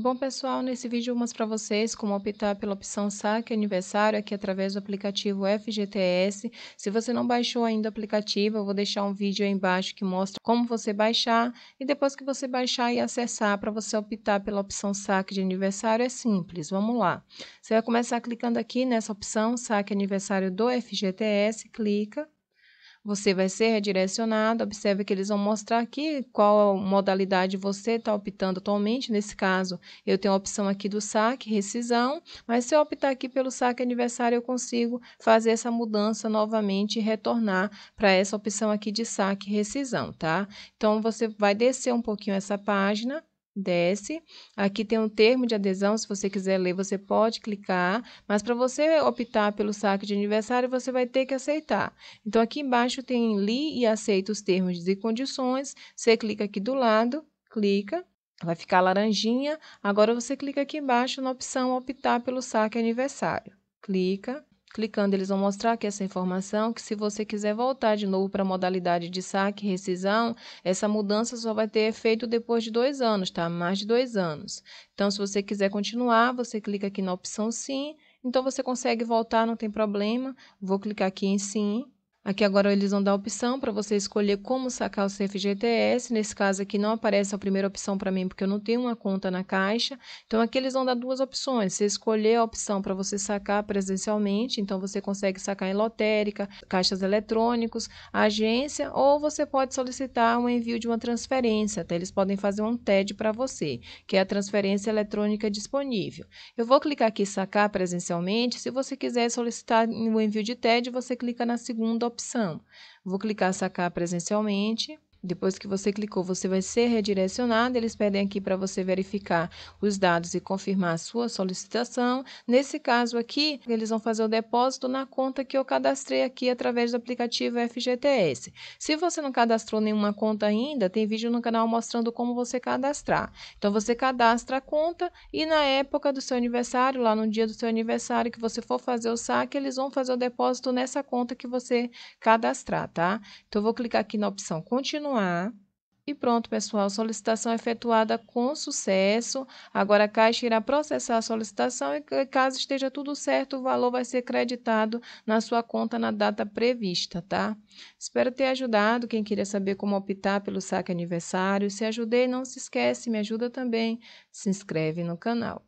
Bom, pessoal, nesse vídeo eu mostro para vocês como optar pela opção saque aniversário aqui através do aplicativo FGTS. Se você não baixou ainda o aplicativo, eu vou deixar um vídeo aí embaixo que mostra como você baixar e depois que você baixar e acessar para você optar pela opção saque de aniversário é simples. Vamos lá. Você vai começar clicando aqui nessa opção saque aniversário do FGTS, clica você vai ser redirecionado. Observe que eles vão mostrar aqui qual modalidade você está optando atualmente. Nesse caso, eu tenho a opção aqui do saque, rescisão, mas se eu optar aqui pelo saque aniversário, eu consigo fazer essa mudança novamente e retornar para essa opção aqui de saque, rescisão, tá? Então, você vai descer um pouquinho essa página desce. Aqui tem um termo de adesão, se você quiser ler, você pode clicar, mas para você optar pelo saque de aniversário, você vai ter que aceitar. Então, aqui embaixo tem li e aceita os termos e condições, você clica aqui do lado, clica, vai ficar laranjinha, agora você clica aqui embaixo na opção optar pelo saque aniversário, clica, Clicando, eles vão mostrar aqui essa informação, que se você quiser voltar de novo para a modalidade de saque e rescisão, essa mudança só vai ter efeito depois de dois anos, tá? Mais de dois anos. Então, se você quiser continuar, você clica aqui na opção sim, então você consegue voltar, não tem problema. Vou clicar aqui em sim, Aqui agora eles vão dar a opção para você escolher como sacar o seu FGTS. Nesse caso aqui não aparece a primeira opção para mim, porque eu não tenho uma conta na Caixa. Então aqui eles vão dar duas opções. Você escolher a opção para você sacar presencialmente, então você consegue sacar em lotérica, caixas eletrônicos, agência, ou você pode solicitar o um envio de uma transferência. Até eles podem fazer um TED para você, que é a transferência eletrônica disponível. Eu vou clicar aqui sacar presencialmente. Se você quiser solicitar o um envio de TED, você clica na segunda opção opção. Vou clicar sacar presencialmente depois que você clicou, você vai ser redirecionado. Eles pedem aqui para você verificar os dados e confirmar a sua solicitação. Nesse caso aqui, eles vão fazer o depósito na conta que eu cadastrei aqui através do aplicativo FGTS. Se você não cadastrou nenhuma conta ainda, tem vídeo no canal mostrando como você cadastrar. Então, você cadastra a conta e na época do seu aniversário, lá no dia do seu aniversário que você for fazer o saque, eles vão fazer o depósito nessa conta que você cadastrar, tá? Então, eu vou clicar aqui na opção Continuar continuar. E pronto, pessoal, solicitação é efetuada com sucesso. Agora a Caixa irá processar a solicitação e caso esteja tudo certo, o valor vai ser creditado na sua conta na data prevista, tá? Espero ter ajudado quem queria saber como optar pelo saque aniversário. Se ajudei, não se esquece, me ajuda também. Se inscreve no canal.